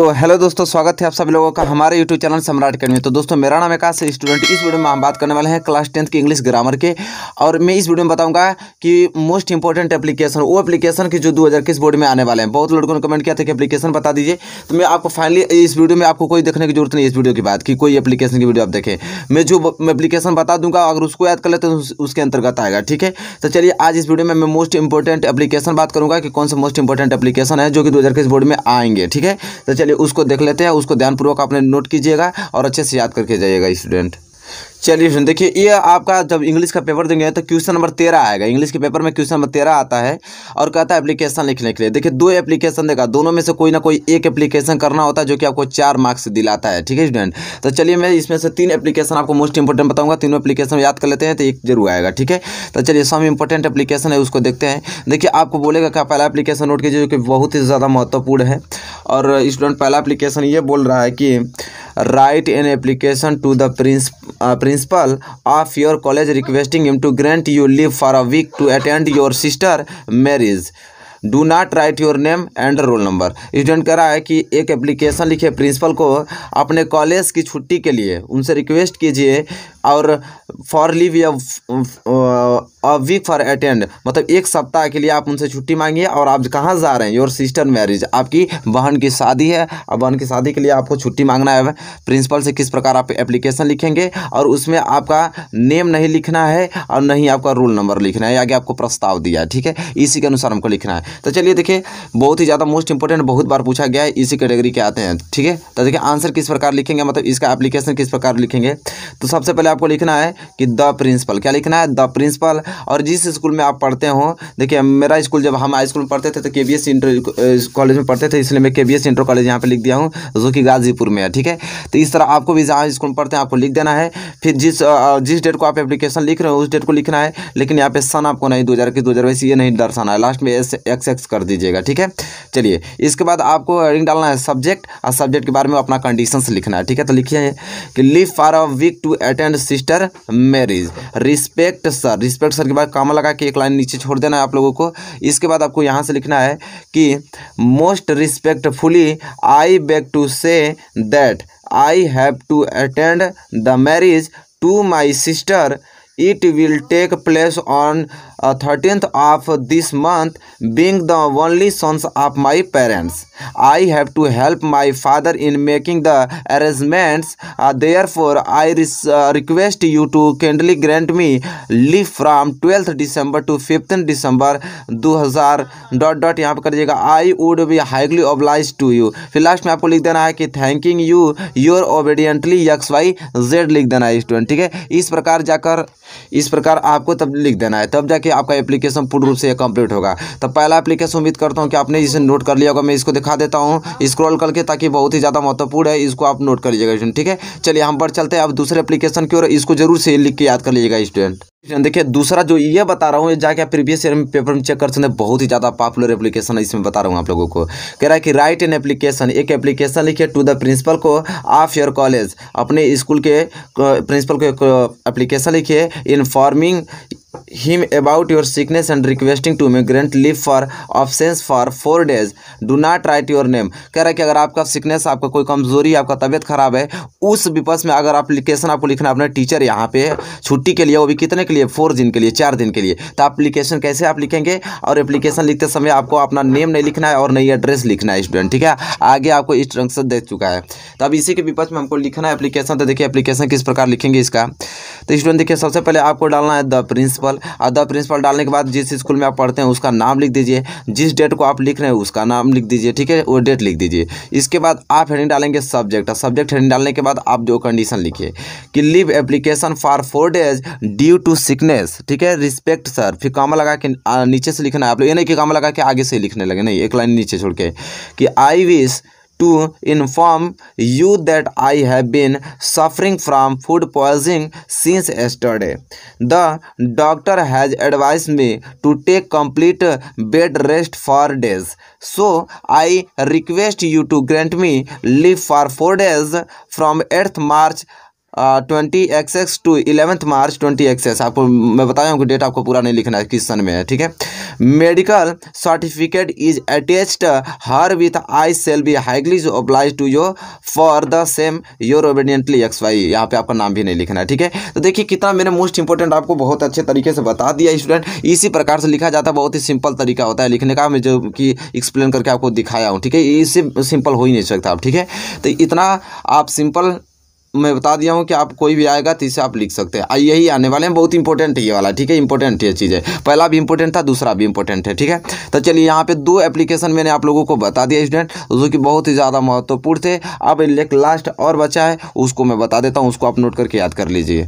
तो हेलो दोस्तों स्वागत है आप सभी लोगों का हमारे यूट्यूब चैनल सम्राट अकेडमी तो दोस्तों मेरा नाम विकास स्टूडेंट इस वीडियो में हम बात करने वाले हैं क्लास टेंथ की इंग्लिश ग्रामर के और मैं इस वीडियो में बताऊंगा कि मोस्ट इंपॉर्टेंट एप्लीकेशन वो एप्लीकेशन की जो दो बोर्ड में आने वाले हैं बहुत लोगों ने कमेंट किया था कि एप्लीकेशन बता दीजिए तो मैं आपको फाइनली इस वीडियो में आपको कोई देखने की जरूरत नहीं इस वीडियो की बात की कोई एप्लीकेशन की वीडियो आप देखें मैं जो एप्लीकेशन बता दूंगा अगर उसको याद कर लेते तो उसके अंतर्गत आएगा ठीक है तो चलिए आज इस वीडियो में मैं मोस्ट इंपॉर्टेंट एप्लीकेशन बात करूंगा कि कौन सा मोस्ट इंपॉर्टेंट एप्लीकेशन है जो कि दो बोर्ड में आएंगे ठीक है तो चलिए चलिए उसको देख लेते हैं उसको ध्यानपूर्वक आपने नोट कीजिएगा और अच्छे से याद करके जाइएगा स्टूडेंट चलिए देखिए ये आपका जब इंग्लिश का पेपर देंगे तो क्वेश्चन नंबर तेरह आएगा इंग्लिश के पेपर में क्वेश्चन नंबर तेरह आता है और कहता है एप्लीकेशन लिखने के लिए देखिए दो एप्लीकेशन देगा दोनों में से कोई ना कोई एक एप्लीकेशन करना होता है जो कि आपको चार मार्क्स दिलाता है ठीक है स्टूडेंट तो चलिए मैं इसमें से तीन एप्लीकेशन आपको मोस्ट इंपॉर्टेंट बताऊंगा तीनों एप्लीकेशन याद कर लेते हैं तो एक जरूर आएगा ठीक है तो चलिए सब इंपॉर्टेंट एप्लीकेशन है उसको देखते हैं देखिए आपको बोलेगा क्या पहला एप्लीकेशन नोट कीजिए जो कि बहुत ही ज़्यादा महत्वपूर्ण है और स्टूडेंट पहला एप्लीकेशन ये बोल रहा है कि write an application to the prince principal of your college requesting him to grant you leave for a week to attend your sister marriage do not write your name and roll number student कह रहा है कि एक application लिखे principal को अपने college की छुट्टी के लिए उनसे रिक्वेस्ट कीजिए और फॉर लीव या अ वीक फॉर अटेंड मतलब एक सप्ताह के लिए आप उनसे छुट्टी मांगिए और आप कहाँ जा रहे हैं योर सिस्टर मैरिज आपकी बहन की शादी है और बहन की शादी के लिए आपको छुट्टी मांगना है प्रिंसिपल से किस प्रकार आप एप्लीकेशन लिखेंगे और उसमें आपका नेम नहीं लिखना है और नहीं आपका रोल नंबर लिखना है आगे आपको प्रस्ताव दिया है ठीक है इसी के अनुसार हमको लिखना है तो चलिए देखिए बहुत ही ज़्यादा मोस्ट इंपॉर्टेंट बहुत बार पूछा गया है इसी कैटेगरी के आते हैं ठीक है तो देखिए आंसर किस प्रकार लिखेंगे मतलब इसका एप्लीकेशन किस प्रकार लिखेंगे तो सबसे पहले आपको लिखना है कि द प्रिंसिपल क्या लिखना है द प्रिंसिपल और जिस स्कूल में आप पढ़ते हो देखिए मेरा स्कूल जब हम हाई स्कूल में पढ़ते थे तो के बी एस इंटर कॉलेज में पढ़ते थे इसलिए मैं के बी एस इंटर कॉलेज यहाँ पर लिख दिया हूँ जो कि गाजीपुर में है ठीक है तो इस तरह आपको भी जहाँ स्कूल में पढ़ते हैं आपको लिख देना है फिर जिस जिस डेट को आप एप्लीकेशन लिख रहे हो उस डेट को लिखना है लेकिन यहाँ पे सन आपको नहीं दो हज़ार इक्कीस दो हज़ार बाईस ये नहीं दर्शाना है लास्ट में एस एक्स एक्स कर दीजिएगा ठीक है चलिए इसके बाद आपको रिंग डालना है सब्जेक्ट और सब्जेक्ट के बारे में अपना कंडीशन लिखना है ठीक है तो लिखिए कि leave for a week to attend sister marriage respect sir respect sir के बाद कामा लगा के एक लाइन नीचे छोड़ देना है आप लोगों को इसके बाद आपको यहाँ से लिखना है कि most respectfully I beg to say that I have to attend the marriage to my sister it will take place on thirteenth of this month being the only sons of my parents I have to help my father in making the arrangements therefore I request you to kindly grant me leave from twelfth December to fifth December दो हज़ार dot dot यहाँ पर कर दीजिएगा आई would be highly obliged to you फिर last में आपको लिख देना है कि thanking you your obediently X Y Z लिख देना है स्टूडेंट ठीक है इस प्रकार जाकर इस प्रकार आपको तब लिख देना है तब जाके कि आपका एप्लीकेशन पूर्ण रूप से कंप्लीट होगा तो पहला एप्लीकेशन उम्मीद करता हूँ कि आपने इसे नोट कर लिया होगा मैं इसको दिखा देता हूँ स्क्रॉल करके ताकि बहुत ही ज़्यादा महत्वपूर्ण है इसको आप नोट कर लीजिएगा ठीक है चलिए हम बढ़ चलते हैं अब दूसरे एप्लीकेशन की ओर इसको जरूर से लिख के याद कर लीजिएगा स्टूडेंट देखिए दूसरा जो ये बता रहा हूँ जाके आप प्रीवियस ईयर में पेपर में चेक कर सकते हैं बहुत ही ज़्यादा पॉपुलर एप्लीकेशन है इसमें बता रहा हूँ आप लोगों को कह रहा है कि राइट एन एप्लीकेशन एक एप्लीकेशन लिखिए टू द प्रिंसिपल को ऑफ योर कॉलेज अपने स्कूल के प्रिंसिपल को एक एप्लीकेशन लिखिए informing him about your sickness and requesting to grant leave for absence for four days do not write your name कह रहा है कि अगर आपका सिकनेस आपका कोई कमज़ोरी आपका तबीयत खराब है उस विपक्ष में अगर अप्लीकेशन आपको लिखना अपने टीचर यहाँ पे छुट्टी के लिए वो भी कितने के लिए फोर दिन के लिए चार दिन के लिए तो अप्लीकेशन कैसे आप लिखेंगे और अप्लीकेशन लिखते समय आपको अपना नेम नहीं लिखना है और नहीं एड्रेस लिखना है स्टूडेंट ठीक है आगे आपको इंस्ट्रक्शन दे चुका है तो अब इसी के विपक्ष में हमको लिखना है एप्लीकेशन तो देखिए एप्लीकेशन किस प्रकार लिखेंगे इसका तो स्टूडेंट देखिए सबसे पहले आपको डालना है द प्रिंसिपल द प्रिंसिपल डालने के बाद जिस स्कूल में आप पढ़ते हैं उसका नाम लिख दीजिए जिस डेट को आप लिख रहे हैं उसका नाम लिख दीजिए ठीक है वो डेट लिख दीजिए इसके बाद आप हेडिंग डालेंगे सब्जेक्ट सब्जेक्ट हेडिंग डालने के बाद आप जो कंडीशन लिखिए कि leave application for four days due to sickness ठीक है रिस्पेक्ट सर फिर कामा लगा के नीचे से लिखना है आप लोग ये नहीं कि कामा लगा के आगे से लिखने लगे नहीं एक लाइन नीचे छोड़ के कि I wish to inform you that I have been suffering from food poisoning since yesterday. The doctor has advised me to take complete bed rest for days. So I request you to grant me leave for 4 days from 8th March twenty X X to eleventh March twenty X X आपको मैं बताया हूँ कि date आपको पूरा नहीं लिखना है किस सन में है ठीक है medical certificate is attached herewith I shall be highly obliged to your for the same your obediently X Y यहाँ पे आपका नाम भी नहीं लिखना है ठीक है तो देखिए कितना मैंने मोस्ट इंपॉर्टेंट आपको बहुत अच्छे तरीके से बता दिया स्टूडेंट इसी प्रकार से लिखा जाता है बहुत ही सिंपल तरीका होता है लिखने का मैं जो कि एक्सप्लेन करके आपको दिखाया हूँ ठीक है इससे सिंपल हो ही नहीं सकता आप ठीक है तो इतना आप सिंपल मैं बता दिया हूँ कि आप कोई भी आएगा तो इसे आप लिख सकते हैं यही आने वाले हैं बहुत इंपॉर्टेंट है ये वाला ठीक है इंपॉर्टेंट ये चीज़ है पहला भी इंपॉर्टेंट था दूसरा भी इंपॉर्टेंट है ठीक है तो चलिए यहाँ पे दो एप्लीकेशन मैंने आप लोगों को बता दिया स्टूडेंट जो कि बहुत ही ज़्यादा महत्वपूर्ण थे अब एक लास्ट और बचा है उसको मैं बता देता हूँ उसको आप नोट करके याद कर लीजिए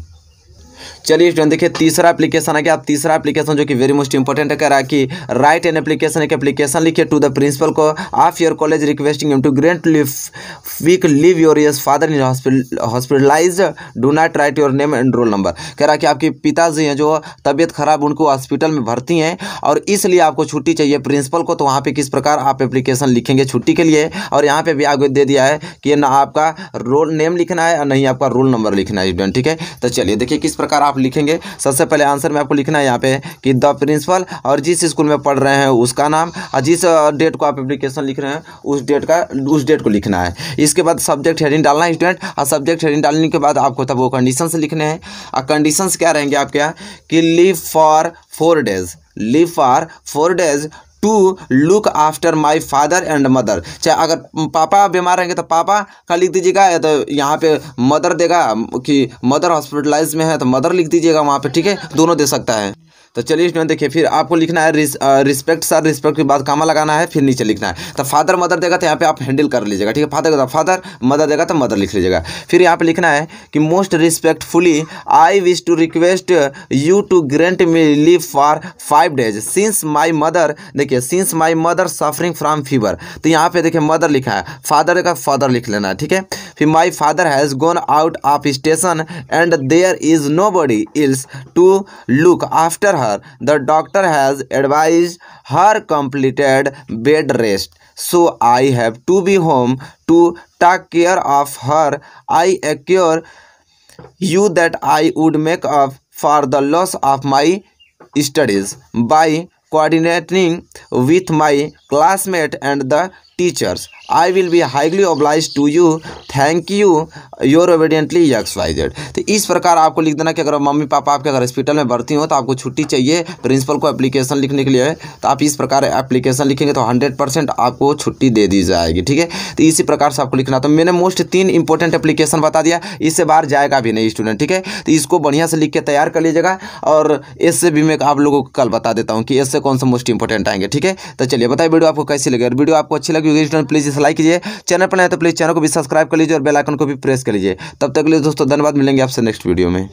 चलिए स्टूडेंट देखिए तीसरा एप्लीकेशन है कि आप तीसरा एप्लीकेशन जो कि वेरी मोस्ट इंपॉर्टेंट है कि राइट एन एप्लीकेशन एक एप्लीकेशन लिखिए टू द प्रिंसिपल को of your college requesting him to grant leave week leave your yes father in hospitalize do not write your name and roll number कह रहा कि आपके पिताजी हैं जो तबियत खराब उनको हॉस्पिटल में भर्ती हैं और इसलिए आपको छुट्टी चाहिए प्रिंसिपल को तो वहाँ पर किस प्रकार आप एप्लीकेशन लिखेंगे छुट्टी के लिए और यहाँ पर भी आगे दे दिया है कि ना आपका रोल नेम लिखना है और नहीं आपका रोल नंबर लिखना है स्टूडेंट ठीक है तो चलिए देखिए किस प्रकार प्रकार आप लिखेंगे सबसे पहले आंसर में आपको लिखना है यहाँ पे कि द प्रिंसिपल और जिस स्कूल में पढ़ रहे हैं उसका नाम और जिस डेट को आप एप्लीकेशन लिख रहे हैं उस डेट का उस डेट को लिखना है इसके बाद सब्जेक्ट हेडिंग डालना है स्टूडेंट और सब्जेक्ट हेडिंग डालने के बाद आपको तब वो कंडीशन लिखने हैं और कंडीशन क्या रहेंगे आपके यहाँ कि leave for four days leave for four days to look after my father and mother चाहे अगर पापा बीमार रहेंगे तो पापा का लिख दीजिएगा या तो यहाँ पे मदर देगा कि मदर हॉस्पिटलाइज में है तो मदर लिख दीजिएगा वहाँ पे ठीक है दोनों दे सकता है तो चलिए इसमें देखिए फिर आपको लिखना है रिस, रिस्पेक्ट सर रिस्पेक्ट के बाद कामा लगाना है फिर नीचे लिखना है तो फादर मदर देगा तो यहाँ पे आप हैंडल कर लीजिएगा ठीक है फादर का फादर मदर देगा तो मदर तो लिख लीजिएगा फिर यहाँ पे लिखना है कि most respectfully I wish to request you to grant me leave for five days since my mother देखिए since my mother suffering from fever तो यहाँ पे देखिए मदर लिखा है फादर का फादर लिख लेना है ठीक है फिर my father has gone out of station and there is nobody else to look after her. The doctor has advised her completed bed rest. So I have to be home to take care of her. I assure you that I would make up for the loss of my studies by coordinating with my classmate and the teachers I will be highly obliged to you thank you your obediently X Y Z तो इस प्रकार आपको लिख देना कि अगर mummy papa आपके अगर हॉस्पिटल में भर्ती हो तो आपको छुट्टी चाहिए प्रिंसिपल को एप्लीकेशन लिखने के लिए तो आप इस प्रकार एप्लीकेशन लिखेंगे तो हंड्रेड परसेंट आपको छुट्टी दे दी जाएगी ठीक है तो इसी प्रकार से आपको लिखना तो मैंने मोस्ट तीन इंपॉर्टेंट एप्लीकेशन बता दिया इससे बाहर जाएगा भी नहीं स्टूडेंट ठीक है तो इसको बढ़िया से लिख के तैयार कर लीजिएगा और इससे भी मैं आप लोगों को कल बता देता हूँ कि इससे कौन सा मोस्ट इंपॉर्टेंट आएंगे ठीक है तो चलिए बताइए वीडियो आपको कैसी लगे और वीडियो आपको अच्छी लगी वीडियो प्लीज इसे लाइक कीजिए चैनल पर आए तो प्लीज़ चैनल को भी सब्सक्राइब कर लीजिए और बेलाइकन को भी प्रेस कर लीजिए तब तक के लिए दोस्तों धन्यवाद मिलेंगे आपसे नेक्स्ट वीडियो में